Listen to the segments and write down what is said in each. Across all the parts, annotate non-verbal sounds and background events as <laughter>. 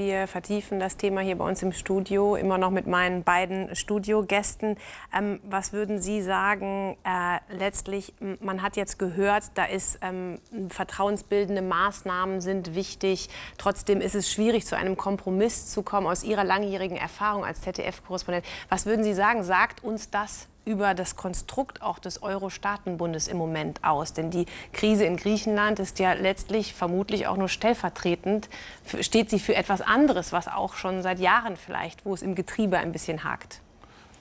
Wir vertiefen das Thema hier bei uns im Studio, immer noch mit meinen beiden Studiogästen. Ähm, was würden Sie sagen, äh, letztlich, man hat jetzt gehört, da ist ähm, vertrauensbildende Maßnahmen sind wichtig. Trotzdem ist es schwierig, zu einem Kompromiss zu kommen aus Ihrer langjährigen Erfahrung als ZDF-Korrespondent. Was würden Sie sagen, sagt uns das über das Konstrukt auch des Euro-Staatenbundes im Moment aus? Denn die Krise in Griechenland ist ja letztlich vermutlich auch nur stellvertretend, steht sie für etwas anderes, was auch schon seit Jahren vielleicht, wo es im Getriebe ein bisschen hakt.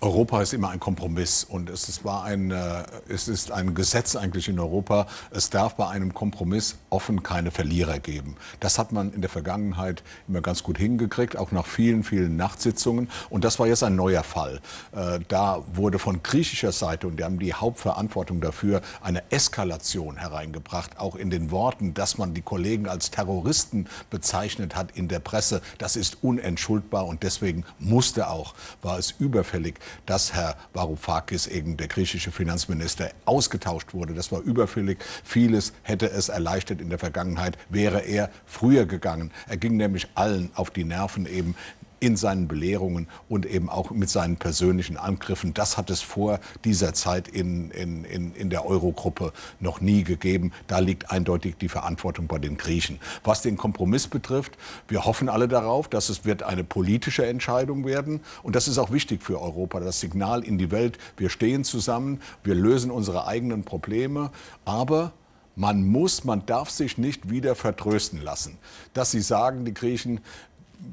Europa ist immer ein Kompromiss und es ist, war ein, äh, es ist ein Gesetz eigentlich in Europa, es darf bei einem Kompromiss offen keine Verlierer geben. Das hat man in der Vergangenheit immer ganz gut hingekriegt, auch nach vielen, vielen Nachtsitzungen. Und das war jetzt ein neuer Fall. Äh, da wurde von griechischer Seite, und die haben die Hauptverantwortung dafür, eine Eskalation hereingebracht, auch in den Worten, dass man die Kollegen als Terroristen bezeichnet hat in der Presse. Das ist unentschuldbar und deswegen musste auch, war es überfällig dass Herr Varoufakis, eben der griechische Finanzminister, ausgetauscht wurde. Das war überfällig. Vieles hätte es erleichtert in der Vergangenheit, wäre er früher gegangen. Er ging nämlich allen auf die Nerven eben in seinen Belehrungen und eben auch mit seinen persönlichen Angriffen. Das hat es vor dieser Zeit in, in, in, in der Eurogruppe noch nie gegeben. Da liegt eindeutig die Verantwortung bei den Griechen. Was den Kompromiss betrifft, wir hoffen alle darauf, dass es wird eine politische Entscheidung werden. Und das ist auch wichtig für Europa, das Signal in die Welt, wir stehen zusammen, wir lösen unsere eigenen Probleme, aber man muss, man darf sich nicht wieder vertrösten lassen. Dass sie sagen, die Griechen,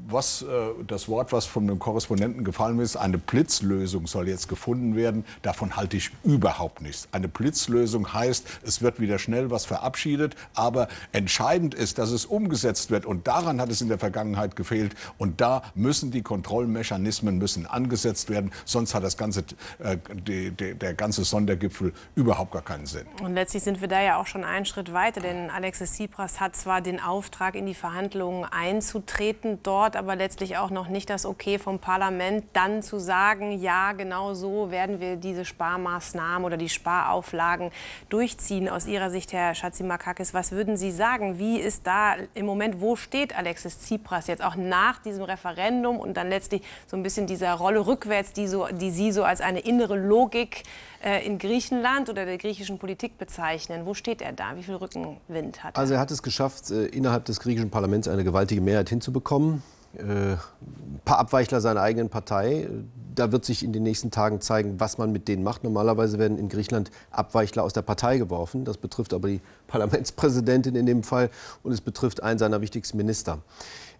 was, äh, das Wort, was von dem Korrespondenten gefallen ist, eine Blitzlösung soll jetzt gefunden werden, davon halte ich überhaupt nichts. Eine Blitzlösung heißt, es wird wieder schnell was verabschiedet, aber entscheidend ist, dass es umgesetzt wird. Und daran hat es in der Vergangenheit gefehlt. Und da müssen die Kontrollmechanismen müssen angesetzt werden, sonst hat das ganze, äh, die, die, der ganze Sondergipfel überhaupt gar keinen Sinn. Und letztlich sind wir da ja auch schon einen Schritt weiter, denn Alexis Tsipras hat zwar den Auftrag, in die Verhandlungen einzutreten, dort Wort, aber letztlich auch noch nicht das Okay vom Parlament, dann zu sagen, ja, genau so werden wir diese Sparmaßnahmen oder die Sparauflagen durchziehen. Aus Ihrer Sicht, Herr Schatzimakakis, was würden Sie sagen? Wie ist da im Moment, wo steht Alexis Tsipras jetzt auch nach diesem Referendum und dann letztlich so ein bisschen dieser Rolle rückwärts, die, so, die Sie so als eine innere Logik äh, in Griechenland oder der griechischen Politik bezeichnen. Wo steht er da? Wie viel Rückenwind hat also er? Also er hat es geschafft, äh, innerhalb des griechischen Parlaments eine gewaltige Mehrheit hinzubekommen. Äh, ein paar Abweichler seiner eigenen Partei. Da wird sich in den nächsten Tagen zeigen, was man mit denen macht. Normalerweise werden in Griechenland Abweichler aus der Partei geworfen. Das betrifft aber die <laughs> Parlamentspräsidentin in dem Fall und es betrifft einen seiner wichtigsten Minister.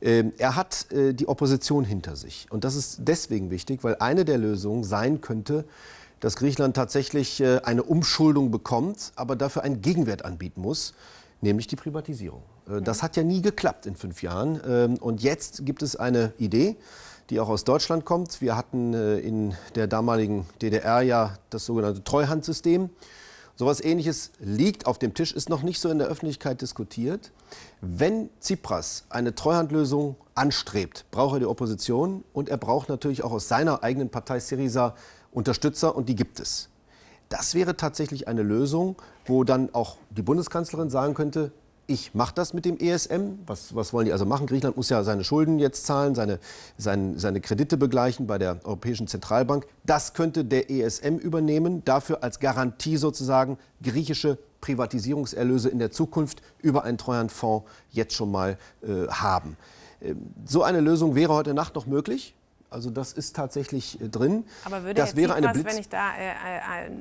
Ähm, er hat die Opposition hinter sich. Und das ist deswegen wichtig, weil eine der Lösungen sein könnte, dass Griechenland tatsächlich äh, eine Umschuldung bekommt, aber dafür einen Gegenwert anbieten muss, nämlich die Privatisierung. Äh, das hat ja nie geklappt in fünf Jahren. Ähm, und jetzt gibt es eine Idee, die auch aus Deutschland kommt. Wir hatten äh, in der damaligen DDR ja das sogenannte Treuhandsystem. Sowas ähnliches liegt auf dem Tisch, ist noch nicht so in der Öffentlichkeit diskutiert. Wenn Tsipras eine Treuhandlösung anstrebt, braucht er die Opposition und er braucht natürlich auch aus seiner eigenen Partei Syriza Unterstützer und die gibt es. Das wäre tatsächlich eine Lösung, wo dann auch die Bundeskanzlerin sagen könnte, ich mache das mit dem ESM. Was, was wollen die also machen? Griechenland muss ja seine Schulden jetzt zahlen, seine, seine, seine Kredite begleichen bei der Europäischen Zentralbank. Das könnte der ESM übernehmen, dafür als Garantie sozusagen griechische Privatisierungserlöse in der Zukunft über einen Treuhandfonds jetzt schon mal äh, haben. Ähm, so eine Lösung wäre heute Nacht noch möglich. Also das ist tatsächlich äh, drin. Aber würde das wäre Zipas, wenn ich da äh, äh,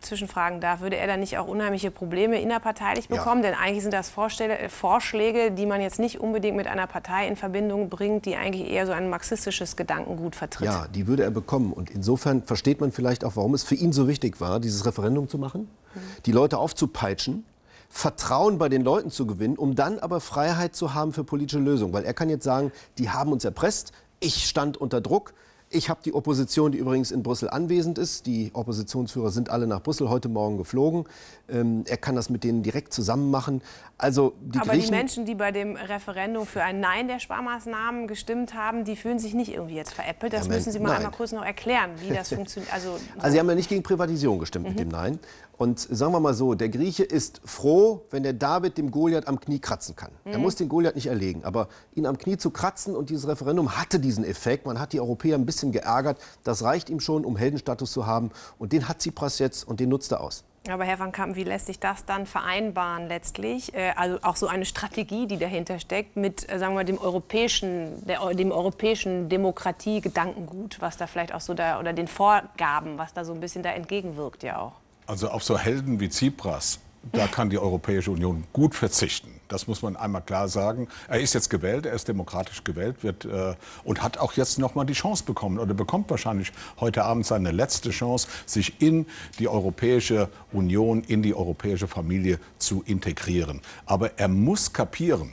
zwischenfragen darf, würde er dann nicht auch unheimliche Probleme innerparteilich bekommen? Ja. Denn eigentlich sind das Vorstell äh, Vorschläge, die man jetzt nicht unbedingt mit einer Partei in Verbindung bringt, die eigentlich eher so ein marxistisches Gedankengut vertritt. Ja, die würde er bekommen. Und insofern versteht man vielleicht auch, warum es für ihn so wichtig war, dieses Referendum zu machen, mhm. die Leute aufzupeitschen. Vertrauen bei den Leuten zu gewinnen, um dann aber Freiheit zu haben für politische Lösungen. Weil er kann jetzt sagen, die haben uns erpresst, ich stand unter Druck. Ich habe die Opposition, die übrigens in Brüssel anwesend ist. Die Oppositionsführer sind alle nach Brüssel heute Morgen geflogen. Ähm, er kann das mit denen direkt zusammen machen. Also die Aber Griechen, die Menschen, die bei dem Referendum für ein Nein der Sparmaßnahmen gestimmt haben, die fühlen sich nicht irgendwie jetzt veräppelt. Das ja, müssen Sie mal nein. einmal kurz noch erklären, wie das <laughs> funktioniert. Also, also Sie haben ja nicht gegen Privatisierung gestimmt mhm. mit dem Nein. Und sagen wir mal so, der Grieche ist froh, wenn der David dem Goliath am Knie kratzen kann. Mhm. Er muss den Goliath nicht erlegen. Aber ihn am Knie zu kratzen und dieses Referendum hatte diesen Effekt. Man hat die Europäer ein bisschen bisschen geärgert. Das reicht ihm schon, um Heldenstatus zu haben. Und den hat Tsipras jetzt und den nutzt er aus. Aber Herr Van Kampen, wie lässt sich das dann vereinbaren letztlich? Äh, also auch so eine Strategie, die dahinter steckt, mit äh, sagen wir, dem europäischen, der, dem europäischen Demokratie-Gedankengut, was da vielleicht auch so da, oder den Vorgaben, was da so ein bisschen da entgegenwirkt ja auch. Also auf so Helden wie Tsipras, da kann die Europäische Union gut verzichten. Das muss man einmal klar sagen. Er ist jetzt gewählt, er ist demokratisch gewählt wird äh, und hat auch jetzt noch mal die Chance bekommen oder bekommt wahrscheinlich heute Abend seine letzte Chance, sich in die Europäische Union, in die europäische Familie zu integrieren. Aber er muss kapieren,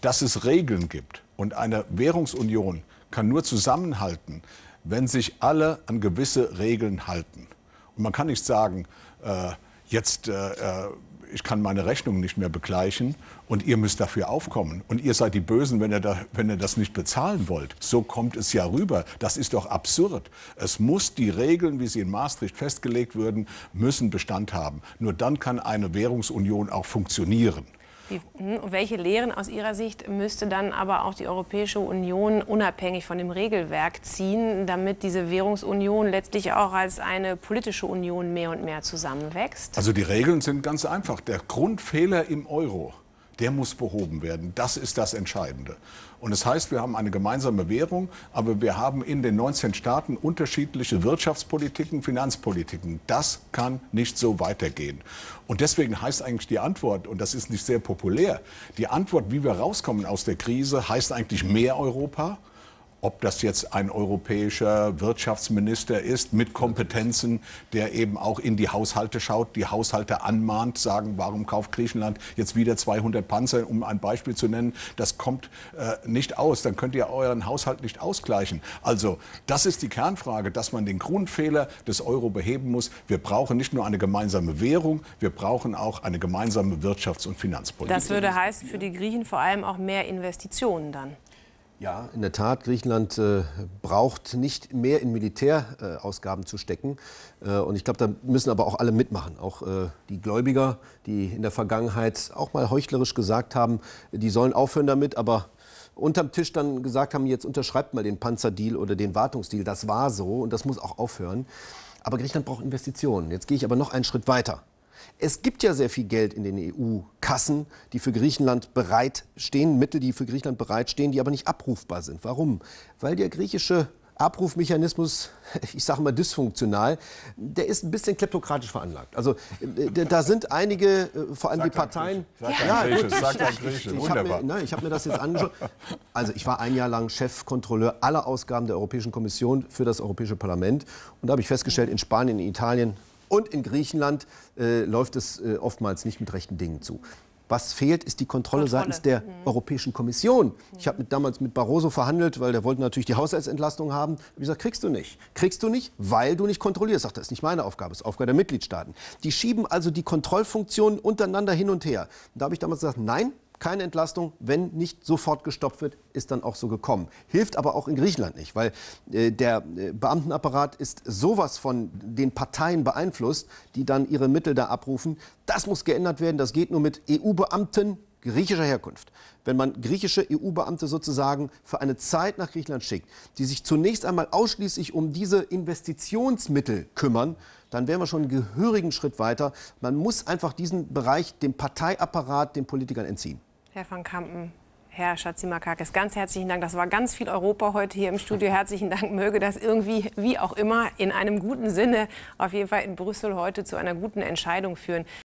dass es Regeln gibt und eine Währungsunion kann nur zusammenhalten, wenn sich alle an gewisse Regeln halten. Und man kann nicht sagen, äh, jetzt äh, äh ich kann meine Rechnung nicht mehr begleichen und ihr müsst dafür aufkommen. Und ihr seid die Bösen, wenn ihr, da, wenn ihr das nicht bezahlen wollt. So kommt es ja rüber. Das ist doch absurd. Es muss die Regeln, wie sie in Maastricht festgelegt würden, müssen Bestand haben. Nur dann kann eine Währungsunion auch funktionieren. Wie, hm, welche Lehren aus Ihrer Sicht müsste dann aber auch die Europäische Union unabhängig von dem Regelwerk ziehen, damit diese Währungsunion letztlich auch als eine politische Union mehr und mehr zusammenwächst? Also die Regeln sind ganz einfach. Der Grundfehler im Euro der muss behoben werden. Das ist das Entscheidende. Und das heißt, wir haben eine gemeinsame Währung, aber wir haben in den 19 Staaten unterschiedliche Wirtschaftspolitiken, Finanzpolitiken. Das kann nicht so weitergehen. Und deswegen heißt eigentlich die Antwort, und das ist nicht sehr populär, die Antwort, wie wir rauskommen aus der Krise, heißt eigentlich mehr Europa, ob das jetzt ein europäischer Wirtschaftsminister ist mit Kompetenzen, der eben auch in die Haushalte schaut, die Haushalte anmahnt, sagen, warum kauft Griechenland jetzt wieder 200 Panzer, um ein Beispiel zu nennen, das kommt äh, nicht aus, dann könnt ihr euren Haushalt nicht ausgleichen. Also das ist die Kernfrage, dass man den Grundfehler des Euro beheben muss. Wir brauchen nicht nur eine gemeinsame Währung, wir brauchen auch eine gemeinsame Wirtschafts- und Finanzpolitik. Das würde heißen, für die Griechen vor allem auch mehr Investitionen dann. Ja, in der Tat, Griechenland äh, braucht nicht mehr in Militärausgaben äh, zu stecken. Äh, und ich glaube, da müssen aber auch alle mitmachen. Auch äh, die Gläubiger, die in der Vergangenheit auch mal heuchlerisch gesagt haben, die sollen aufhören damit, aber unterm Tisch dann gesagt haben, jetzt unterschreibt mal den Panzerdeal oder den Wartungsdeal. Das war so und das muss auch aufhören. Aber Griechenland braucht Investitionen. Jetzt gehe ich aber noch einen Schritt weiter. Es gibt ja sehr viel Geld in den EU-Kassen, die für Griechenland bereitstehen, Mittel, die für Griechenland bereitstehen, die aber nicht abrufbar sind. Warum? Weil der griechische Abrufmechanismus, <laughs> ich sage mal dysfunktional, der ist ein bisschen kleptokratisch veranlagt. Also äh, da sind einige, äh, vor allem sag die Parteien. Sag ja, Griechisch, sag Griechisch, ich habe mir, ne, hab mir das jetzt angeschaut. Also ich war ein Jahr lang Chefkontrolleur aller Ausgaben der Europäischen Kommission für das Europäische Parlament und da habe ich festgestellt, in Spanien, in Italien, und in Griechenland äh, läuft es äh, oftmals nicht mit rechten Dingen zu. Was fehlt, ist die Kontrolle, Kontrolle. seitens der mhm. Europäischen Kommission. Ich habe mhm. damals mit Barroso verhandelt, weil der wollte natürlich die Haushaltsentlastung haben. Ich habe gesagt, kriegst du nicht. Kriegst du nicht, weil du nicht kontrollierst. Sagt, das ist nicht meine Aufgabe, das ist Aufgabe der Mitgliedstaaten. Die schieben also die Kontrollfunktionen untereinander hin und her. Und da habe ich damals gesagt, nein, keine Entlastung. Wenn nicht sofort gestoppt wird, ist dann auch so gekommen. Hilft aber auch in Griechenland nicht, weil äh, der äh, Beamtenapparat ist sowas von den Parteien beeinflusst, die dann ihre Mittel da abrufen. Das muss geändert werden. Das geht nur mit EU-Beamten griechischer Herkunft, wenn man griechische EU-Beamte sozusagen für eine Zeit nach Griechenland schickt, die sich zunächst einmal ausschließlich um diese Investitionsmittel kümmern, dann wären wir schon einen gehörigen Schritt weiter. Man muss einfach diesen Bereich dem Parteiapparat, den Politikern entziehen. Herr van Kampen, Herr Schatzimakakis, ganz herzlichen Dank. Das war ganz viel Europa heute hier im Studio. Herzlichen Dank. Möge das irgendwie, wie auch immer, in einem guten Sinne, auf jeden Fall in Brüssel heute zu einer guten Entscheidung führen.